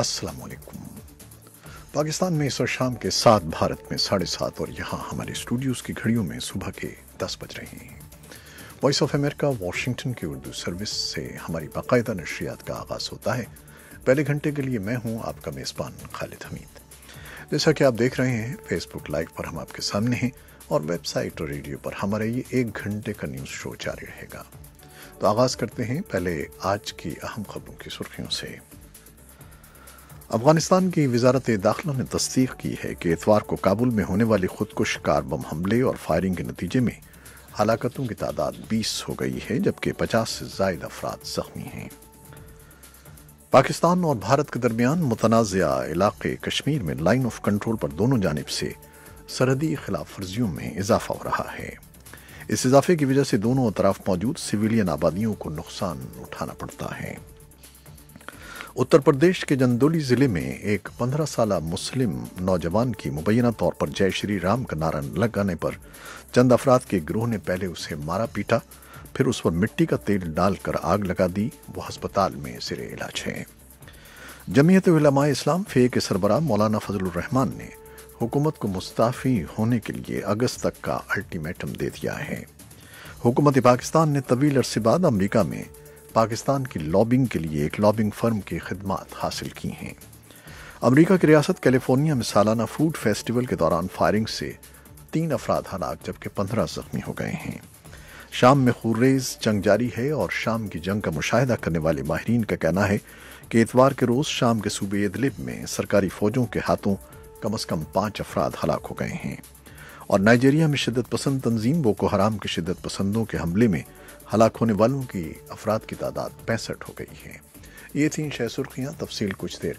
السلام علیکم پاکستان میں اس اور شام کے ساتھ بھارت میں ساڑھے سات اور یہاں ہمارے اسٹوڈیوز کی گھڑیوں میں صبح کے دس بج رہے ہیں وائس آف امریکہ واشنگٹن کی اردو سروس سے ہماری باقاعدہ نشریات کا آغاز ہوتا ہے پہلے گھنٹے کے لیے میں ہوں آپ کا میزبان خالد حمید جیسا کہ آپ دیکھ رہے ہیں فیس بک لائیو پر ہم آپ کے سامنے ہیں اور ویب سائٹ اور ریڈیو پر ہمارا یہ ایک گھنٹے کا نیوز شو جاری رہے گا تو آغاز کرتے ہیں پہلے آج کی اہم خبروں کی سرخیوں سے افغانستان کی وزارت داخلہ نے تصدیق کی ہے کہ اتوار کو کابل میں ہونے والی خودکش کار بم حملے اور فائرنگ کے نتیجے میں ہلاکتوں کی تعداد بیس ہو گئی ہے جبکہ پچاس سے زائد افراد زخمی ہیں پاکستان اور بھارت کے درمیان متنازعہ علاقے کشمیر میں لائن آف کنٹرول پر دونوں جانب سے سرحدی خلاف ورزیوں میں اضافہ ہو رہا ہے اس اضافے کی وجہ سے دونوں اطراف موجود سویلین آبادیوں کو نقصان اٹھانا پڑتا ہے اتر پردیش کے جندولی ضلع میں ایک پندرہ سالہ مسلم نوجوان کی مبینہ طور پر جے شری رام کا نعرہ پر چند افراد کے گروہ نے پہلے اسے مارا پیٹا پھر اس پر مٹی کا تیل ڈال کر آگ لگا دی وہ ہسپتال میں علاج ہیں جمعیت علماء اسلام فے کے سربراہ مولانا فضل الرحمان نے حکومت کو مستعفی ہونے کے لیے اگست تک کا الٹیمیٹم دے دیا ہے حکومت پاکستان نے طویل عرصے بعد امریکہ میں پاکستان کی لابنگ کے لیے ایک لابنگ فرم کی خدمات حاصل کی ہیں امریکہ کی ریاست کیلیفورنیا میں سالانہ فوڈ فیسٹیول کے دوران فائرنگ سے تین افراد ہلاک جبکہ پندرہ زخمی ہو گئے ہیں شام میں خوریز جنگ جاری ہے اور شام کی جنگ کا مشاہدہ کرنے والے ماہرین کا کہنا ہے کہ اتوار کے روز شام کے صوبے ادلب میں سرکاری فوجوں کے ہاتھوں کم از کم پانچ افراد ہلاک ہو گئے ہیں اور نائجیریا میں شدت پسند تنظیم بوکو حرام کے شدت پسندوں کے حملے میں ہلاک ہونے والوں کی افراد کی تعداد پینسٹھ ہو گئی ہے یہ تین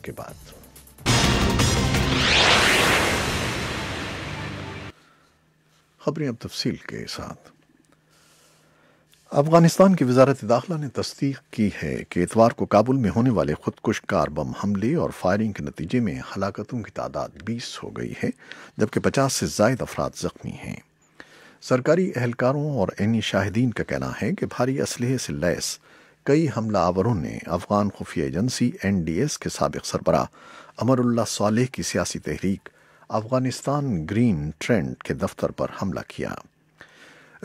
کے بعد خبریں اب تفصیل کے ساتھ افغانستان کی وزارت داخلہ نے تصدیق کی ہے کہ اتوار کو کابل میں ہونے والے خودکش کار بم حملے اور فائرنگ کے نتیجے میں ہلاکتوں کی تعداد بیس ہو گئی ہے جبکہ پچاس سے زائد افراد زخمی ہیں سرکاری اہلکاروں اور عینی شاہدین کا کہنا ہے کہ بھاری اسلحے سے لیس کئی حملہ آوروں نے افغان خفیہ ایجنسی این ڈی ایس کے سابق سربراہ امر اللہ صالح کی سیاسی تحریک افغانستان گرین ٹرینڈ کے دفتر پر حملہ کیا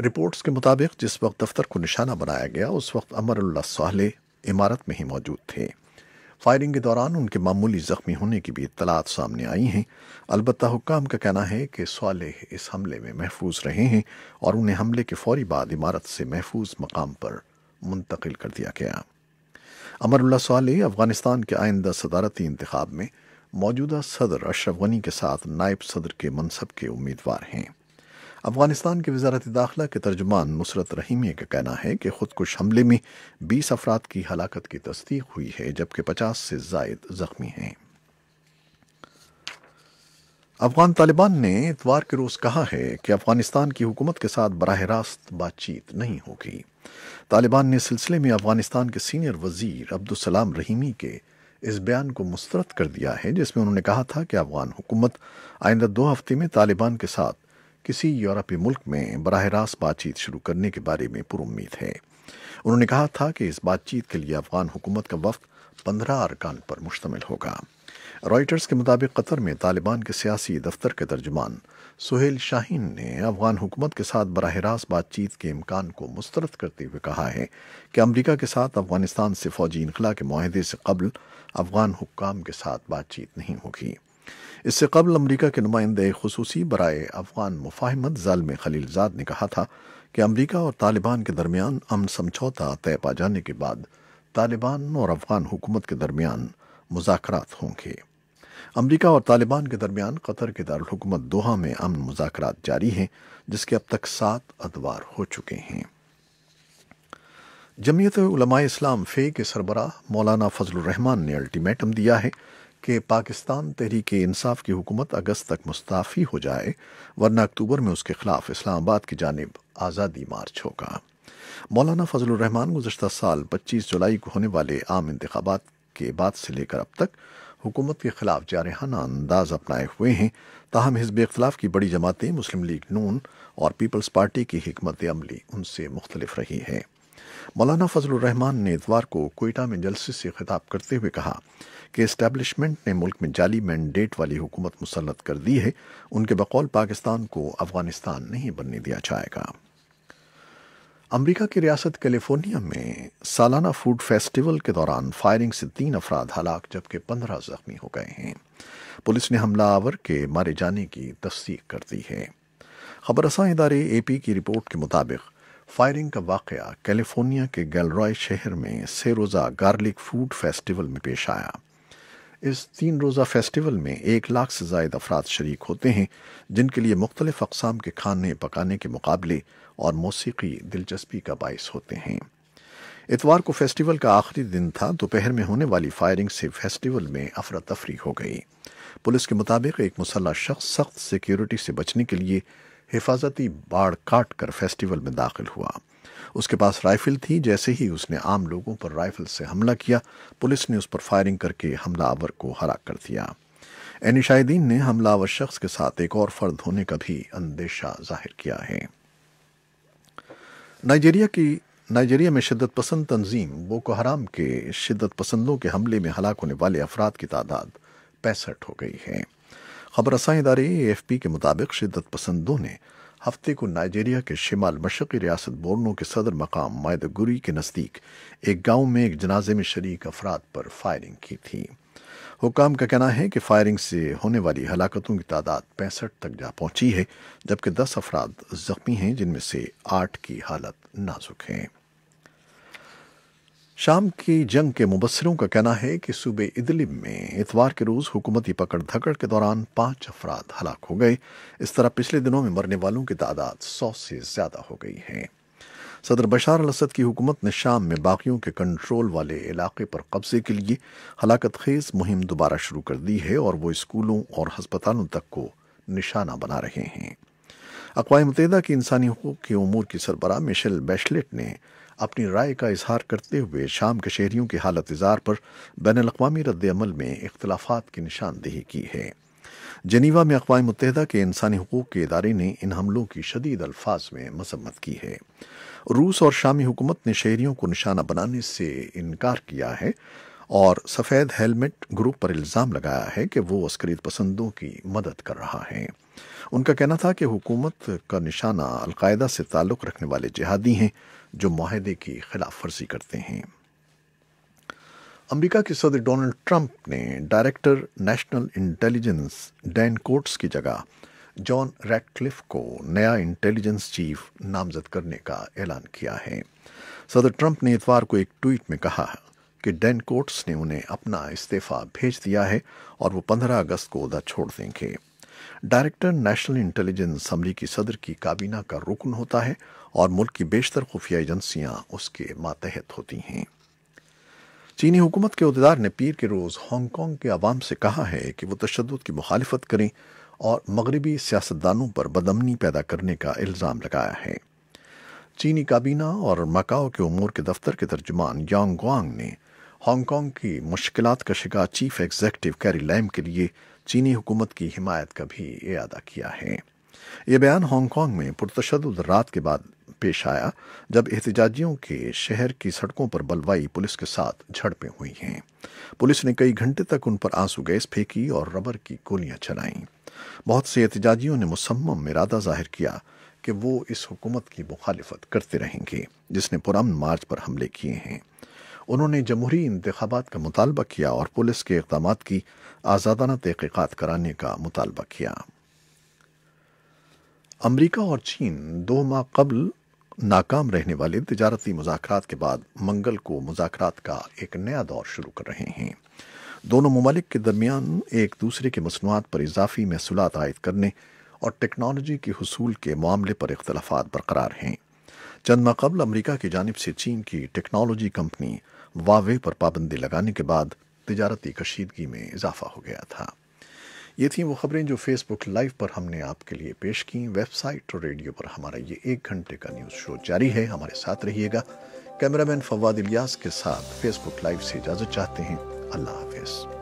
رپورٹس کے مطابق جس وقت دفتر کو نشانہ بنایا گیا اس وقت امر اللہ صالح عمارت میں ہی موجود تھے فائرنگ کے دوران ان کے معمولی زخمی ہونے کی بھی اطلاعات سامنے آئی ہیں البتہ حکام کا کہنا ہے کہ صالح اس حملے میں محفوظ رہے ہیں اور انہیں حملے کے فوری بعد عمارت سے محفوظ مقام پر منتقل کر دیا گیا امر اللہ صالح افغانستان کے آئندہ صدارتی انتخاب میں موجودہ صدر اشرف غنی کے ساتھ نائب صدر کے منصب کے امیدوار ہیں افغانستان کے وزارت داخلہ کے ترجمان نصرت رحیمی کا کہنا ہے کہ خود کش حملے میں بیس افراد کی ہلاکت کی تصدیق ہوئی ہے جبکہ پچاس سے زائد زخمی ہیں افغان طالبان نے اتوار کے روز کہا ہے کہ افغانستان کی حکومت کے ساتھ براہ راست بات چیت نہیں ہوگی طالبان نے سلسلے میں افغانستان کے سینئر وزیر عبدالسلام رحیمی کے اس بیان کو مسترد کر دیا ہے جس میں انہوں نے کہا تھا کہ افغان حکومت آئندہ دو ہفتے میں طالبان کے ساتھ کسی یورپی ملک میں براہ راست بات چیت شروع کرنے کے بارے میں پر امید ہے انہوں نے کہا تھا کہ اس بات چیت کے لیے افغان حکومت کا وقت پندرہ ارکان پر مشتمل ہوگا رائٹرز کے مطابق قطر میں طالبان کے سیاسی دفتر کے ترجمان سہیل شاہین نے افغان حکومت کے ساتھ براہ راست بات چیت کے امکان کو مسترد کرتے ہوئے کہا ہے کہ امریکہ کے ساتھ افغانستان سے فوجی انخلا کے معاہدے سے قبل افغان حکام کے ساتھ بات چیت نہیں ہوگی اس سے قبل امریکہ کے نمائندے خصوصی برائے افغان مفاہمت ظالم خلیل زاد نے کہا تھا کہ امریکہ اور طالبان کے درمیان امن سمجھوتا طے پا جانے کے بعد طالبان اور افغان حکومت کے درمیان مذاکرات ہوں گے امریکہ اور طالبان کے درمیان قطر کے دارالحکومت دوحہ میں امن مذاکرات جاری ہیں جس کے اب تک سات ادوار ہو چکے ہیں جمعیت علماء اسلام فے کے سربراہ مولانا فضل الرحمان نے الٹیمیٹم دیا ہے کہ پاکستان تحریک انصاف کی حکومت اگست تک مستعفی ہو جائے ورنہ اکتوبر میں اس کے خلاف اسلام آباد کی جانب آزادی مارچ ہوگا مولانا فضل الرحمان گزشتہ سال پچیس جولائی کو ہونے والے عام انتخابات کے بعد سے لے کر اب تک حکومت کے خلاف جارحانہ انداز اپنائے ہوئے ہیں تاہم حزب اختلاف کی بڑی جماعتیں مسلم لیگ نون اور پیپلز پارٹی کی حکمت عملی ان سے مختلف رہی ہے مولانا فضل الرحمان نے اتوار کو کوئٹہ میں جلسے سے خطاب کرتے ہوئے کہا کہ اسٹیبلشمنٹ نے ملک میں جعلی مینڈیٹ والی حکومت مسلط کر دی ہے ان کے بقول پاکستان کو افغانستان نہیں بننے دیا جائے گا امریکہ کی ریاست کیلیفورنیا میں سالانہ فوڈ فیسٹیول کے دوران فائرنگ سے تین افراد ہلاک جبکہ پندرہ زخمی ہو گئے ہیں پولیس نے حملہ آور کے مارے جانے کی تصدیق کر دی ہے ادارے اے پی کی رپورٹ کے مطابق فائرنگ کا واقعہ کیلیفورنیا کے گیلرائے شہر میں سہ روزہ گارلک فوڈ فیسٹیول میں پیش آیا اس تین روزہ فیسٹیول میں ایک لاکھ سے زائد افراد شریک ہوتے ہیں جن کے لیے مختلف اقسام کے کھانے پکانے کے مقابلے اور موسیقی دلچسپی کا باعث ہوتے ہیں اتوار کو فیسٹیول کا آخری دن تھا دوپہر میں ہونے والی فائرنگ سے فیسٹیول میں افراتفری ہو گئی پولیس کے مطابق ایک مسلح شخص سخت سیکیورٹی سے بچنے کے لیے حفاظتی باڑ کاٹ کر فیسٹیول میں داخل ہوا اس کے پاس رائفل تھی جیسے ہی اس نے عام لوگوں پر رائفل سے حملہ کیا پولیس نے اس پر فائرنگ کر کے حملہ آور کو ہرا کر دیا شاہدین نے حملہ آور شخص کے ساتھ ایک اور فرد ہونے کا بھی اندیشہ ظاہر کیا ہے نائجیریا کی نائجیریا میں شدت پسند تنظیم بوکو حرام کے شدت پسندوں کے حملے میں ہلاک ہونے والے افراد کی تعداد پینسٹھ ہو گئی ہے خبرساں ادارے اے ایف پی کے مطابق شدت پسندوں نے ہفتے کو نائجیریا کے شمال مشرقی ریاست بورنو کے صدر مقام مائد گری کے نزدیک ایک گاؤں میں ایک جنازے میں شریک افراد پر فائرنگ کی تھی حکام کا کہنا ہے کہ فائرنگ سے ہونے والی ہلاکتوں کی تعداد پینسٹھ تک جا پہنچی ہے جبکہ دس افراد زخمی ہیں جن میں سے آٹھ کی حالت نازک ہے شام کی جنگ کے مبصروں کا کہنا ہے کہ صوبے ادلب میں اتوار کے روز حکومتی پکڑ دھکڑ کے دوران پانچ افراد ہلاک ہو گئے اس طرح پچھلے دنوں میں مرنے والوں کی تعداد سو سے زیادہ ہو گئی ہے صدر بشار الاسد کی حکومت نے شام میں باقیوں کے کنٹرول والے علاقے پر قبضے کے لیے ہلاکت خیز مہم دوبارہ شروع کر دی ہے اور وہ اسکولوں اور ہسپتالوں تک کو نشانہ بنا رہے ہیں اقوام متحدہ کی انسانی حقوق کے امور کی سربراہ مشل بیشلٹ نے اپنی رائے کا اظہار کرتے ہوئے شام کے شہریوں کی حالت اظہار پر بین الاقوامی رد عمل میں اختلافات کی نشاندہی کی ہے جنیوا میں اقوام متحدہ کے انسانی حقوق کے ادارے نے ان حملوں کی شدید الفاظ میں مذمت کی ہے روس اور شامی حکومت نے شہریوں کو نشانہ بنانے سے انکار کیا ہے اور سفید ہیلمٹ گروپ پر الزام لگایا ہے کہ وہ عسکریت پسندوں کی مدد کر رہا ہے ان کا کہنا تھا کہ حکومت کا نشانہ القاعدہ سے تعلق رکھنے والے جہادی ہیں جو معاہدے کی خلاف ورزی کرتے ہیں امریکہ کے صدر ڈونلڈ ٹرمپ نے director national intelligence Dan Coats کی جگہ جان ریڈ کلف کو نیا انٹیلیجنس چیف نامزد کرنے کا اعلان کیا ہے صدر ٹرمپ نے اتوار کو ایک ٹویٹ میں کہا کہ ڈین کوٹس نے انہیں اپنا استعفی بھیج دیا ہے اور وہ پندرہ اگست کو عہدہ چھوڑ دیں گے ڈائریکٹر نیشنل انٹیلیجنس امریکی صدر کی کابینہ کا رکن ہوتا ہے اور ملک کی بیشتر خفیہ ایجنسیاں اس کے ماتحت ہوتی ہیں چینی حکومت کے عہدیدار نے پیر کے روز ہانگ کانگ کے عوام سے کہا ہے کہ وہ تشدد کی مخالفت کریں اور مغربی سیاستدانوں پر بدمنی پیدا کرنے کا الزام لگایا ہے چینی کابینہ اور مکاؤ کے امور کے دفتر کے ترجمان یانگ گوانگ نے ہانگ کانگ کی مشکلات کا شکار چیف ایگزیکٹو کیری لیم کے لیے چینی حکومت کی حمایت کا بھی اعادہ کیا ہے یہ بیان ہانگ کانگ میں پرتشدد رات کے بعد پیش آیا جب احتجاجیوں کے شہر کی سڑکوں پر بلوائی پولیس کے ساتھ جھڑپیں ہوئی ہیں پولیس نے کئی گھنٹے تک ان پر آنسو گیس پھینکی اور ربر کی گولیاں چلائیں بہت سے احتجاجیوں نے مسمم ارادہ ظاہر کیا کہ وہ اس حکومت کی مخالفت کرتے رہیں گے جس نے پرامن مارچ پر حملے کیے ہیں انہوں نے جمہوری انتخابات کا مطالبہ کیا اور پولیس کے اقدامات کی آزادانہ تحقیقات کرانے کا مطالبہ کیا امریکہ اور چین دو ماہ قبل ناکام رہنے والے تجارتی مذاکرات کے بعد منگل کو مذاکرات کا ایک نیا دور شروع کر رہے ہیں دونوں ممالک کے درمیان ایک دوسرے کے مصنوعات پر اضافی محصولات عائد کرنے اور ٹیکنالوجی کے حصول کے معاملے پر اختلافات برقرار ہیں چند ماہ قبل امریکہ کی جانب سے چین کی ٹیکنالوجی کمپنی واوے پر پابندی لگانے کے بعد تجارتی کشیدگی میں اضافہ ہو گیا تھا یہ تھیں وہ خبریں جو فیس بک لائیو پر ہم نے آپ کے لیے پیش کیں سائٹ اور ریڈیو پر ہمارا یہ ایک گھنٹے کا نیوز شو جاری ہے ہمارے ساتھ رہیے گا کیمرہ مین فواد الیاس کے ساتھ فیس بک لائیو سے اجازت چاہتے ہیں اللہ حافظ